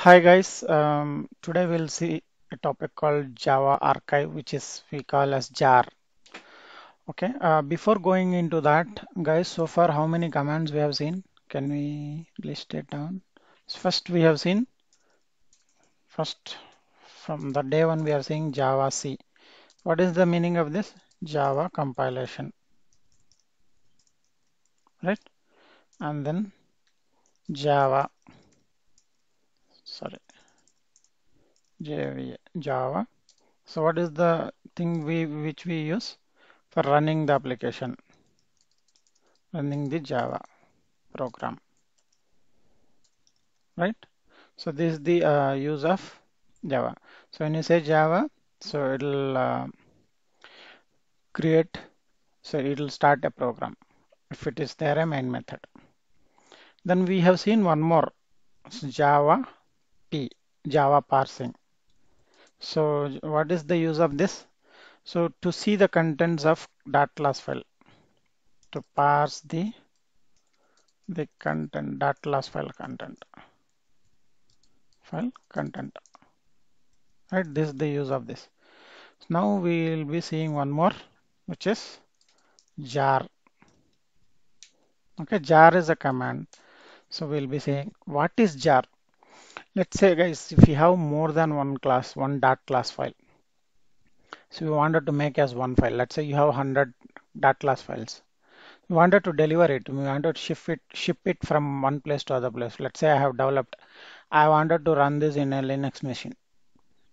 Hi guys, um, today we'll see a topic called Java Archive, which is we call as JAR. Okay, uh, before going into that, guys, so far how many commands we have seen? Can we list it down? first we have seen, first from the day one we are seeing Java C. What is the meaning of this? Java compilation, right? And then Java sorry Java so what is the thing we which we use for running the application running the Java program right so this is the uh, use of Java so when you say Java so it'll uh, create so it'll start a program if it is there a main method then we have seen one more Java P, Java parsing. So what is the use of this? So to see the contents of dot class file, to parse the the content dot class file content file content right this is the use of this now we will be seeing one more which is jar okay jar is a command so we'll be saying what is jar Let's say guys, if you have more than one class, one dot class file. So you wanted to make as one file. Let's say you have 100 dot class files. You wanted to deliver it. You wanted to ship it, ship it from one place to other place. Let's say I have developed. I wanted to run this in a Linux machine.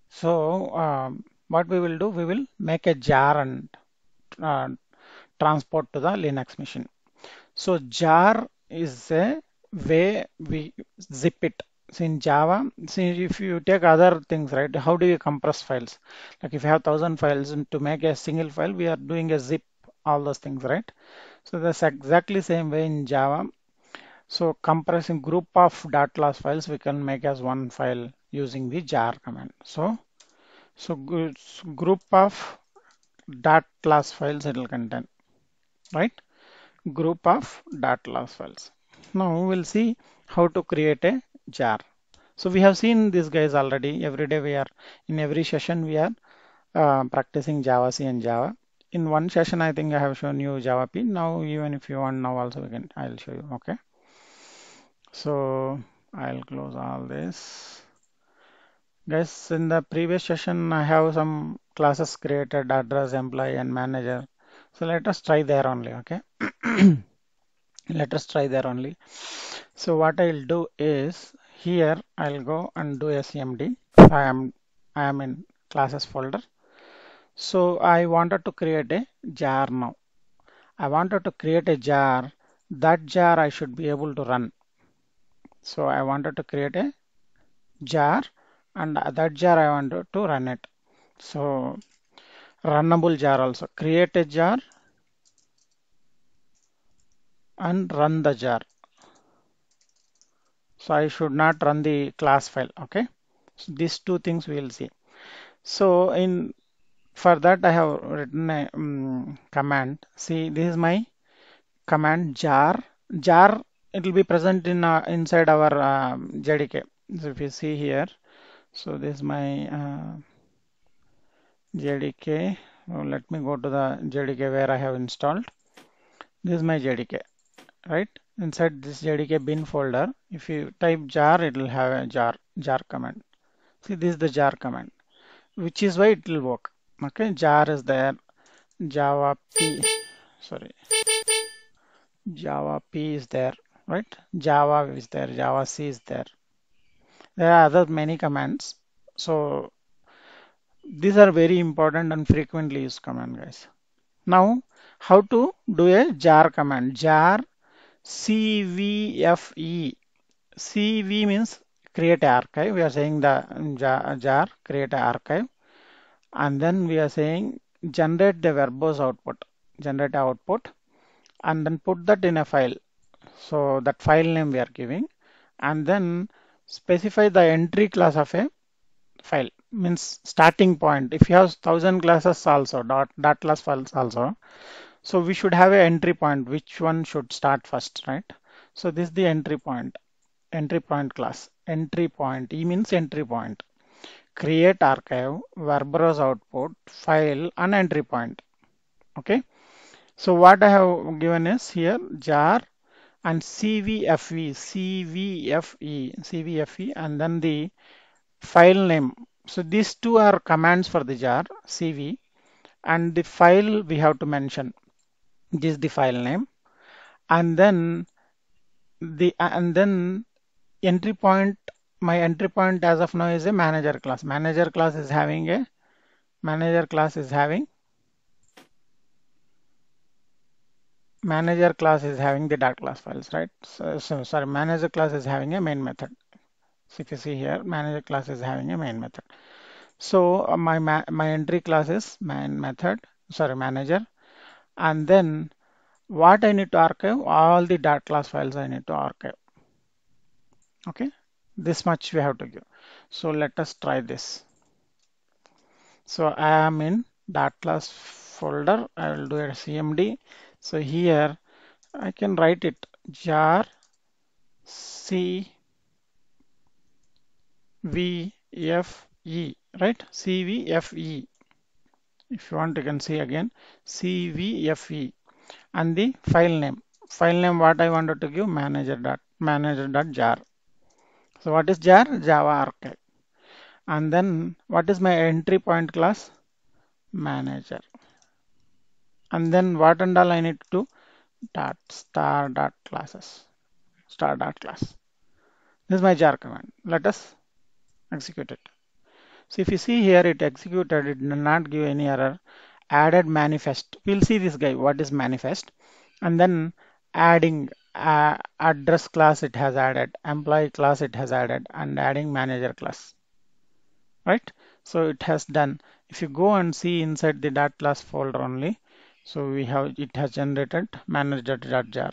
So um, what we will do, we will make a jar and uh, transport to the Linux machine. So jar is a way we zip it in Java, see if you take other things, right? How do you compress files? Like if you have thousand files and to make a single file, we are doing a zip, all those things, right? So that's exactly same way in Java. So compressing group of dot class files, we can make as one file using the jar command. So, so group of dot class files it will contain, right? Group of dot class files. Now we will see how to create a jar. So we have seen these guys already. Every day we are in every session we are uh, practicing Java C and Java. In one session, I think I have shown you Java P. Now, even if you want now also, again, I'll show you. Okay. So I'll close all this. Guys, in the previous session, I have some classes created, address, employee, and manager. So let us try there only. Okay. let us try there only so what i'll do is here i'll go and do a cmd i am i am in classes folder so i wanted to create a jar now i wanted to create a jar that jar i should be able to run so i wanted to create a jar and that jar i wanted to run it so runnable jar also create a jar and run the jar. So I should not run the class file. Okay. So these two things we will see. So in for that I have written a um, command. See, this is my command jar. Jar it will be present in uh, inside our uh, um, JDK. So if you see here, so this is my uh, JDK. Now let me go to the JDK where I have installed. This is my JDK right inside this JDK bin folder if you type jar it will have a jar jar command see this is the jar command which is why it will work okay jar is there java p sorry java p is there right java is there java c is there there are other many commands so these are very important and frequently used command guys now how to do a jar command jar CVFE. CV means create archive. We are saying the jar, create archive. And then we are saying generate the verbose output, generate output, and then put that in a file. So that file name we are giving, and then specify the entry class of a file means starting point. If you have thousand classes also dot dot class files also, so we should have an entry point, which one should start first, right? So this is the entry point, entry point class, entry point, E means entry point. Create archive, verbose output, file and entry point. Okay. So what I have given is here jar and CVFE, CVFE, CVFE and then the file name. So these two are commands for the jar CV and the file we have to mention is the file name and then the and then entry point my entry point as of now is a manager class manager class is having a manager class is having manager class is having the dot class files right so, so sorry manager class is having a main method so if you see here manager class is having a main method so uh, my my entry class is main method sorry manager and then what I need to archive all the dot class files I need to archive okay this much we have to give so let us try this so I am in dot class folder I will do a CMD so here I can write it jar C V F E right C V F E if you want you can see again CVFE and the file name file name what I wanted to give manager dot manager dot jar so what is jar Java archive and then what is my entry point class manager and then what and all I need to dot star dot classes star dot class this is my jar command let us execute it so if you see here it executed, it did not give any error, added manifest. We'll see this guy, what is manifest and then adding uh, address class it has added, employee class it has added and adding manager class, right? So it has done. If you go and see inside the dot class folder only, so we have it has generated manager.jar.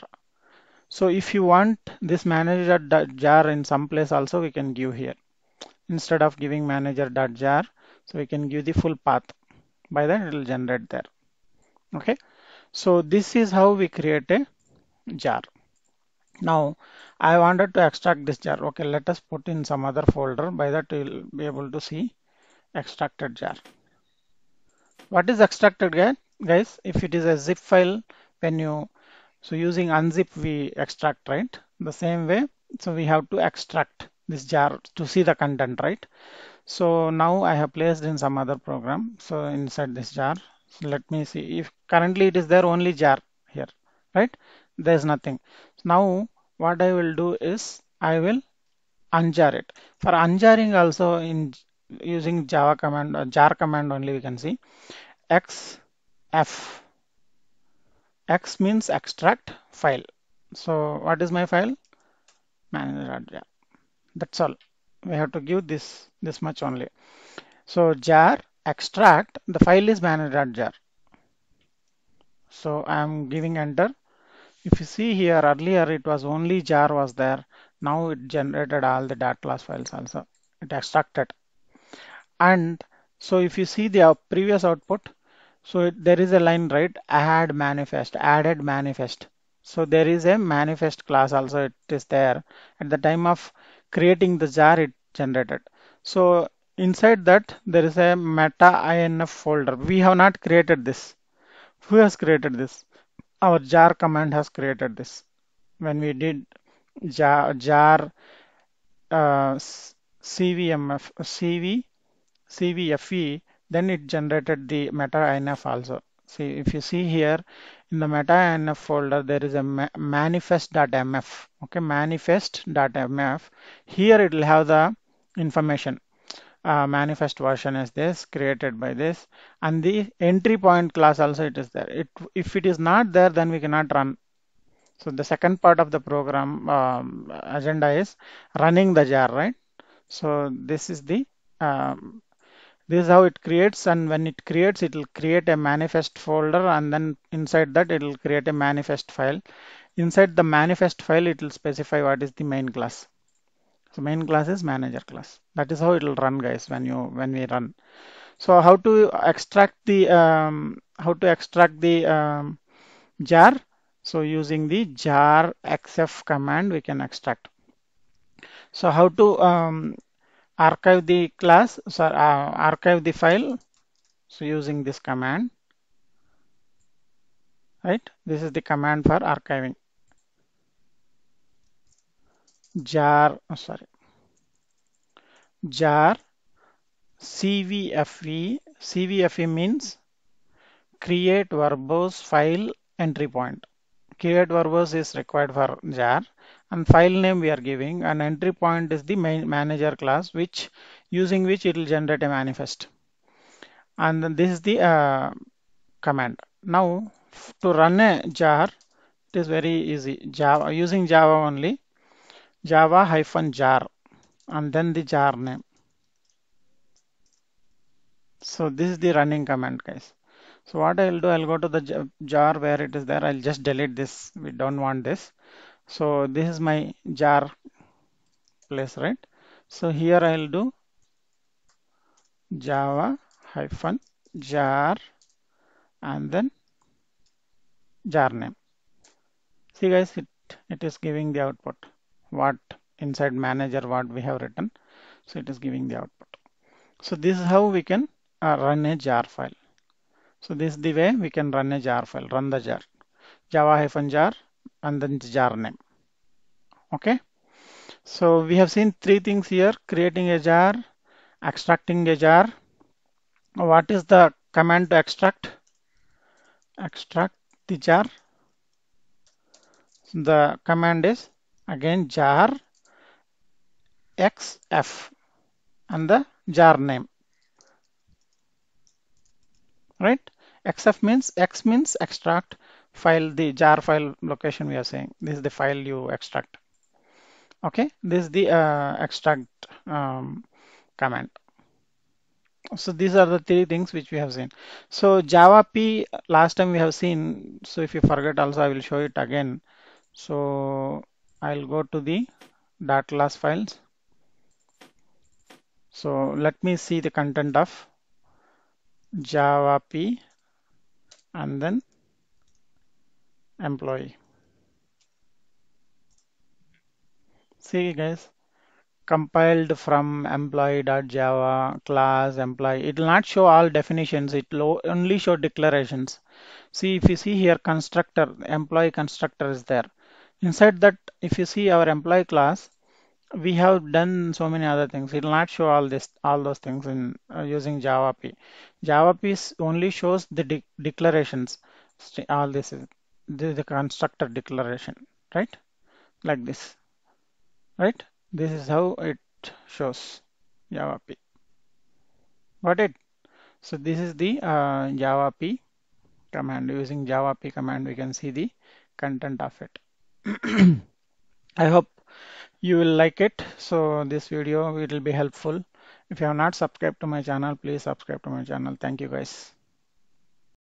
So if you want this manager.jar in some place also we can give here instead of giving manager.jar. So we can give the full path. By that it will generate there. Okay. So this is how we create a jar. Now I wanted to extract this jar. Okay, let us put in some other folder. By that you'll be able to see extracted jar. What is extracted jar? Guys, if it is a zip file, when you so using unzip we extract right the same way so we have to extract this jar to see the content, right? So now I have placed in some other program. So inside this jar, so let me see if currently it is there only jar here, right? There's nothing. Now what I will do is I will unjar it. For unjarring also in using Java command or uh, jar command only we can see x f x means extract file. So what is my file? Manager.jar. That's all. We have to give this this much only. So jar extract the file is jar. So I am giving enter. If you see here earlier it was only jar was there. Now it generated all the dot class files also. It extracted. And so if you see the previous output, so it, there is a line right add manifest added manifest. So there is a manifest class also it is there at the time of creating the jar it generated. So inside that there is a meta inf folder. We have not created this. Who has created this? Our jar command has created this. When we did jar, jar uh, cvmf cv cvfe then it generated the meta inf also. See if you see here in the meta meta.nf folder there is a manifest.mf okay manifest.mf here it will have the information uh, manifest version is this created by this and the entry point class also it is there it if it is not there then we cannot run so the second part of the program um, agenda is running the jar right so this is the um, this is how it creates and when it creates, it will create a manifest folder and then inside that it will create a manifest file. Inside the manifest file, it will specify what is the main class. So main class is manager class. That is how it will run guys when you when we run. So how to extract the um, how to extract the um, jar? So using the jar xf command, we can extract. So how to um, archive the class, sorry, uh, archive the file. So using this command, right? This is the command for archiving. Jar, oh, sorry, jar CVFE. CVFE means create verbose file entry point. Create verbose is required for jar and file name we are giving and entry point is the main manager class which using which it will generate a manifest and this is the uh, command now to run a jar it is very easy java using java only java hyphen jar and then the jar name so this is the running command guys so what I'll do, I'll go to the jar where it is there. I'll just delete this. We don't want this. So this is my jar place, right? So here I'll do java hyphen jar and then jar name. See guys, it, it is giving the output what inside manager what we have written. So it is giving the output. So this is how we can uh, run a jar file. So this is the way we can run a jar file, run the jar. Java hyphen jar and then jar name. Okay. So we have seen three things here, creating a jar, extracting a jar. What is the command to extract? Extract the jar. So the command is again jar xf and the jar name. Right? xf means x means extract file the jar file location we are saying this is the file you extract okay this is the uh, extract um, command so these are the three things which we have seen so java p last time we have seen so if you forget also i will show it again so i'll go to the dot class files so let me see the content of java p and then employee see guys compiled from employee.java class employee it will not show all definitions it will only show declarations see if you see here constructor employee constructor is there inside that if you see our employee class we have done so many other things it will not show all this all those things in uh, using java p java p only shows the de declarations all this is, this is the constructor declaration right like this right this is how it shows Java P got it so this is the uh, Java P command using Java P command we can see the content of it I hope you will like it so this video it will be helpful if you have not subscribed to my channel please subscribe to my channel thank you guys